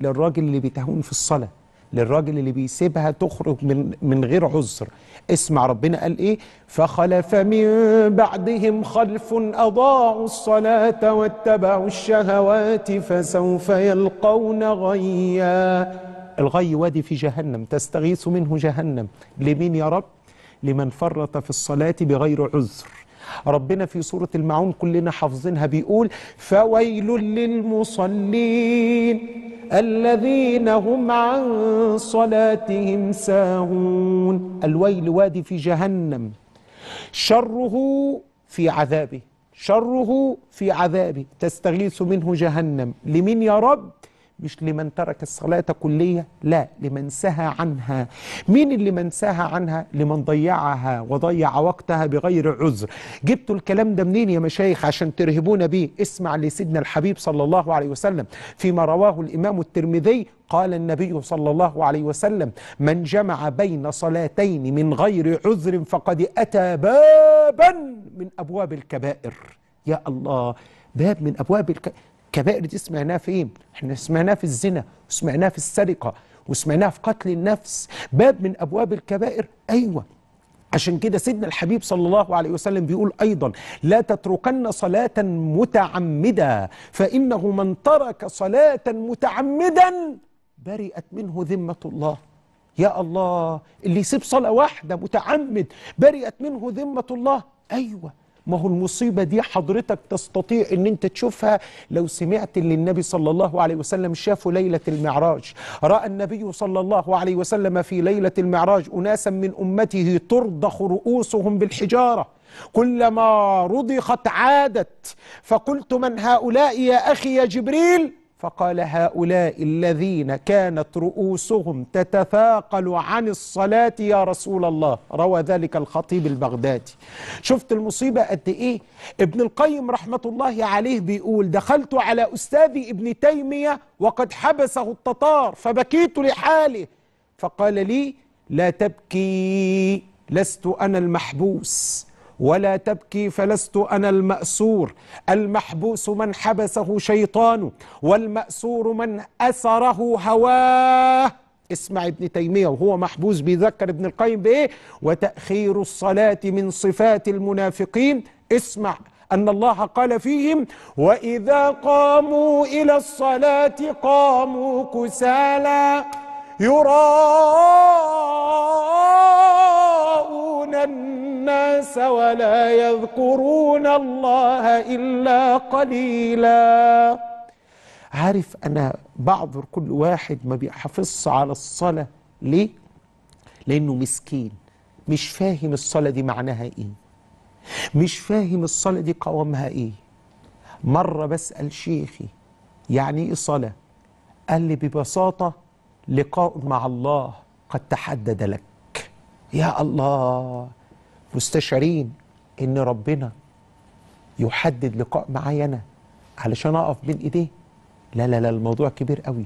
للراجل اللي بيتهون في الصلاة للراجل اللي بيسيبها تخرج من, من غير عذر اسمع ربنا قال ايه فخلف من بعدهم خلف اضاعوا الصلاة واتبعوا الشهوات فسوف يلقون غيا الغي وادي في جهنم تستغيث منه جهنم لمين يا رب لمن فرط في الصلاة بغير عذر ربنا في سورة المعون كلنا حافظينها بيقول فويل للمصلين الذين هم عن صلاتهم ساهون الويل وادي في جهنم شره في عذابه شره في عذابه تستغيث منه جهنم لمن يا رب مش لمن ترك الصلاة كلية لا لمن سهى عنها مين اللي من سهى عنها لمن ضيعها وضيع وقتها بغير عذر جبتوا الكلام ده منين يا مشايخ عشان ترهبونا بيه اسمع لسيدنا الحبيب صلى الله عليه وسلم فيما رواه الإمام الترمذي قال النبي صلى الله عليه وسلم من جمع بين صلاتين من غير عذر فقد أتى بابا من أبواب الكبائر يا الله باب من أبواب الكبائر الكبائر دي سمعناها فين؟ إيه؟ احنا سمعناها في الزنا وسمعناها في السرقة وسمعناها في قتل النفس باب من أبواب الكبائر أيوة عشان كده سيدنا الحبيب صلى الله عليه وسلم بيقول أيضا لا تتركن صلاة متعمدة فإنه من ترك صلاة متعمدا برئت منه ذمة الله يا الله اللي يسيب صلاة واحدة متعمد برئت منه ذمة الله أيوة ما هو المصيبة دي حضرتك تستطيع أن أنت تشوفها لو سمعت اللي النبي صلى الله عليه وسلم شافه ليلة المعراج رأى النبي صلى الله عليه وسلم في ليلة المعراج أناسا من أمته ترضخ رؤوسهم بالحجارة كلما رضخت عادت فقلت من هؤلاء يا أخي يا جبريل فقال هؤلاء الذين كانت رؤوسهم تتثاقل عن الصلاة يا رسول الله روى ذلك الخطيب البغدادي شفت المصيبة قد إيه ابن القيم رحمة الله عليه بيقول دخلت على أستاذي ابن تيمية وقد حبسه التتار فبكيت لحاله فقال لي لا تبكي لست أنا المحبوس ولا تبكي فلست أنا المأسور المحبوس من حبسه شيطانه والمأسور من أسره هواه اسمع ابن تيمية وهو محبوس بيذكر ابن القيم بإيه وتأخير الصلاة من صفات المنافقين اسمع أن الله قال فيهم وإذا قاموا إلى الصلاة قاموا كسالى يراء الناس ولا يذكرون الله إلا قليلا عارف أنا بعذر كل واحد ما بيحافظش على الصلاة ليه؟ لأنه مسكين مش فاهم الصلاة دي معناها إيه مش فاهم الصلاة دي قوامها إيه مرة بسأل شيخي يعني إيه صلاة؟ قال لي ببساطة لقاء مع الله قد تحدد لك يا الله مستشعرين ان ربنا يحدد لقاء معايا انا علشان اقف بين ايديه لا لا لا الموضوع كبير قوي